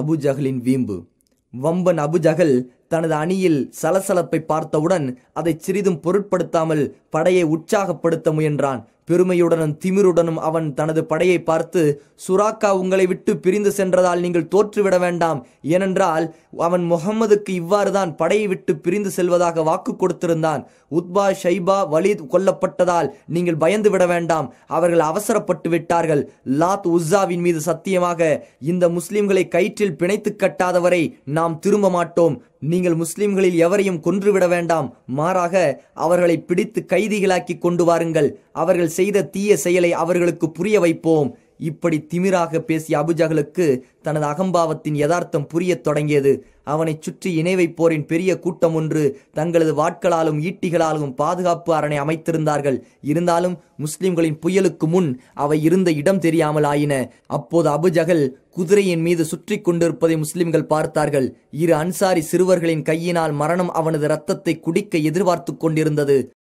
அபுஜகலின் வீம்பு வம்பன் அபுஜகல் தனது அணியில் சலசலப்பை பார்த்தவுடன் அதை சிறிதும் பொருட்படுத்தாமல் படையை உற்சாகப்படுத்த முயன்றான் பெருமையுடனும் திமிருடனும் அவன் தனது படையை பார்த்து சுராக்கா உங்களை விட்டு பிரிந்து சென்றதால் நீங்கள் தோற்றுவிட வேண்டாம் ஏனென்றால் அவன் முகம்மதுக்கு இவ்வாறுதான் படையை விட்டு பிரிந்து செல்வதாக வாக்கு கொடுத்திருந்தான் உத்பா ஷைபா வலித் கொல்லப்பட்டதால் நீங்கள் பயந்து விட வேண்டாம் அவர்கள் அவசரப்பட்டு விட்டார்கள் லாத் உஸாவின் மீது சத்தியமாக இந்த முஸ்லிம்களை கயிற்றில் பிணைத்து கட்டாதவரை நாம் திரும்ப மாட்டோம் நீங்கள் முஸ்லிம்களில் எவரையும் கொன்றுவிட வேண்டாம் மாறாக அவர்களை பிடித்து கைதிகளாக்கி கொண்டு வாருங்கள் அவர்கள் செய்த தீய செயலை அவர்களுக்கு புரிய வைப்போம் இப்படி திமிராக பேசிய அபுஜகலுக்கு தனது அகம்பாவத்தின் யதார்த்தம் புரியத் தொடங்கியது அவனைச் சுற்றி போரின் பெரிய கூட்டம் ஒன்று தங்களது வாட்களாலும் ஈட்டிகளாலும் பாதுகாப்பு அரணை அமைத்திருந்தார்கள் இருந்தாலும் முஸ்லிம்களின் புயலுக்கு முன் அவை இருந்த இடம் தெரியாமல் ஆயின அப்போது அபுஜகல் குதிரையின் மீது சுற்றி கொண்டிருப்பதை முஸ்லிம்கள் பார்த்தார்கள் இரு அன்சாரி சிறுவர்களின் கையினால் மரணம் அவனது இரத்தத்தை குடிக்க எதிர்பார்த்து கொண்டிருந்தது